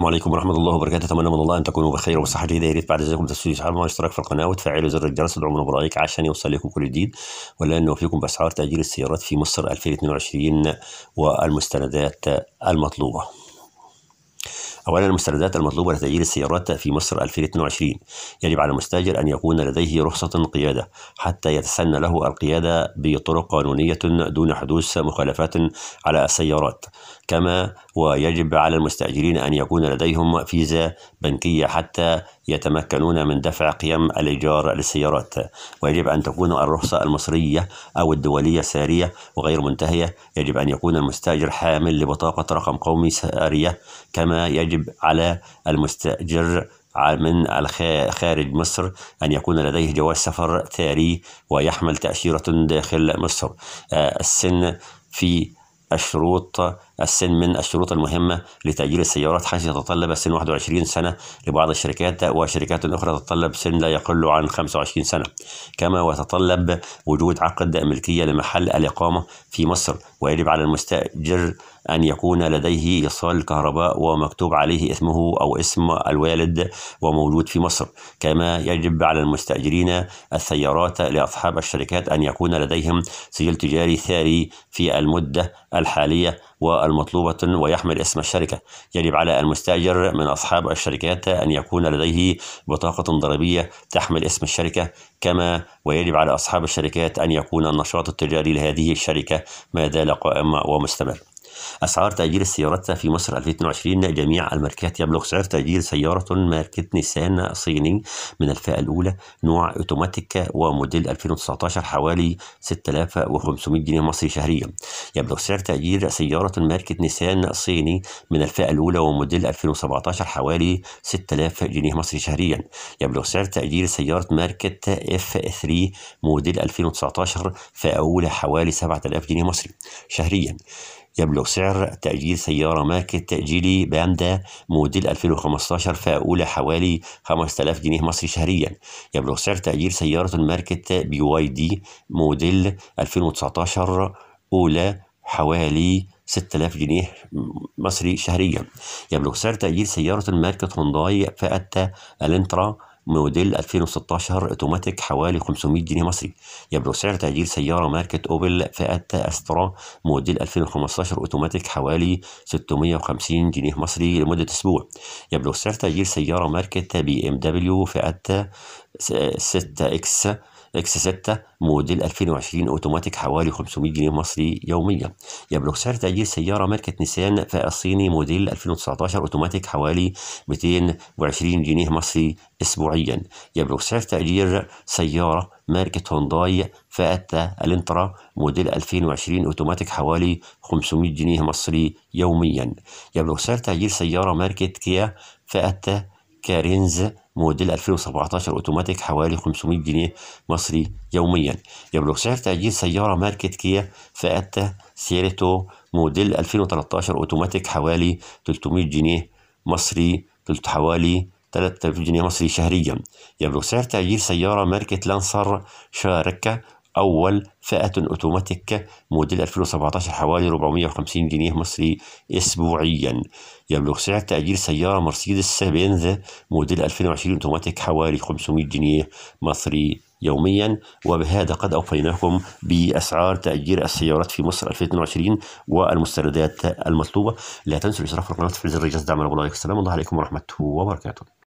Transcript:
السلام عليكم ورحمة الله وبركاته أتمنى من الله أن تكونوا بخير وبصحة جيدة يا ريت بعد ذلكم تسوي سحب الاشتراك في القناة وتفعلوا زر الجرس ودعمونا برأيك عشان يوصلكم كل جديد ولا نوفيكم بأسعار تأجير السيارات في مصر 2022 والمستندات المطلوبة أولا المستندات المطلوبة لتأجير السيارات في مصر 2022 يجب على المستاجر أن يكون لديه رخصة قيادة حتى يتسنى له القيادة بطرق قانونية دون حدوث مخالفات على السيارات كما ويجب على المستأجرين أن يكون لديهم فيزا بنكية حتى يتمكنون من دفع قيم الإيجار للسيارات ويجب أن تكون الرخصة المصرية أو الدولية سارية وغير منتهية يجب أن يكون المستأجر حامل لبطاقة رقم قومي سارية كما يجب على المستأجر من خارج مصر أن يكون لديه جواز سفر ثري ويحمل تأشيرة داخل مصر آه، السن في الشروط السن من الشروط المهمة لتأجيل السيارات حيث يتطلب السن 21 سنة لبعض الشركات وشركات أخرى تتطلب سن لا يقل عن 25 سنة كما يتطلب وجود عقد ملكية لمحل الإقامة في مصر ويجب على المستأجر أن يكون لديه إيصال كهرباء ومكتوب عليه اسمه أو اسم الوالد وموجود في مصر كما يجب على المستأجرين السيارات لأصحاب الشركات أن يكون لديهم سجل تجاري ثاري في المدة الحالية والمطلوبة ويحمل اسم الشركة يجب على المستأجر من أصحاب الشركات أن يكون لديه بطاقة ضريبية تحمل اسم الشركة كما ويجب على أصحاب الشركات أن يكون النشاط التجاري لهذه الشركة ما زال قائم ومستمر أسعار تأجير السيارات في مصر 2022 جميع الماركات يبلغ سعر تأجير سيارة ماركة نيسان صيني من الفئة الأولى نوع أوتوماتيك وموديل 2019 حوالي 6500 جنيه مصري شهريا يبلغ سعر تأجير سيارة ماركة نيسان صيني من الفئة الأولى وموديل 2017 حوالي 6000 جنيه مصري شهريا يبلغ سعر تأجير سيارة ماركة اف 3 موديل 2019 فئة أولى حوالي 7000 جنيه مصري شهريا يبلغ سعر تأجير سيارة ماركة جيلي باندا موديل 2015 فئة أولى حوالي 5000 جنيه مصري شهريا يبلغ سعر تأجير سيارة ماركة بي واي دي موديل 2019 أولى حوالي 6000 جنيه مصري شهريا يبلغ سعر تأجير سيارة ماركة هونداي فئة الانترا موديل 2016 اوتوماتيك حوالي 500 جنيه مصري يبلغ سعر تأجير سيارة ماركة أوبل فئة أسترا موديل 2015 اوتوماتيك حوالي 650 جنيه مصري لمدة أسبوع يبلغ سعر تأجير سيارة ماركة بي ام دبليو فئة 6 اكس اكس 6 موديل 2020 اوتوماتيك حوالي 500 جنيه مصري يوميا يبلغ سعر تأجير سيارة ماركة نيسان الصيني موديل 2019 اوتوماتيك حوالي 220 جنيه مصري اسبوعيا يبلغ سعر تأجير سيارة ماركة هونداي فاتا الانترا موديل 2020 اوتوماتيك حوالي 500 جنيه مصري يوميا يبلغ سعر تأجير سيارة ماركة كيا فاتا كارينز موديل 2017 اوتوماتيك حوالي 500 جنيه مصري يوميا يبلغ سعر تأجير سيارة ماركة كيا فاتا سيريتو موديل 2013 اوتوماتيك حوالي 300 جنيه مصري حوالي 3000 جنيه مصري شهريا يبلغ سعر تأجير سيارة ماركة لانسر شاركة أول فئة أوتوماتيك موديل 2017 حوالي 450 جنيه مصري أسبوعيا يبلغ سعر تأجير سيارة مرسيدس بنز موديل 2020 أوتوماتيك حوالي 500 جنيه مصري يوميا وبهذا قد أوفيناكم بأسعار تأجير السيارات في مصر 2022 والمستندات المطلوبة لا تنسوا الإشتراك في القناة وتفعيل زر الجرس دعمنا والله السلام الله عليكم ورحمة وبركاته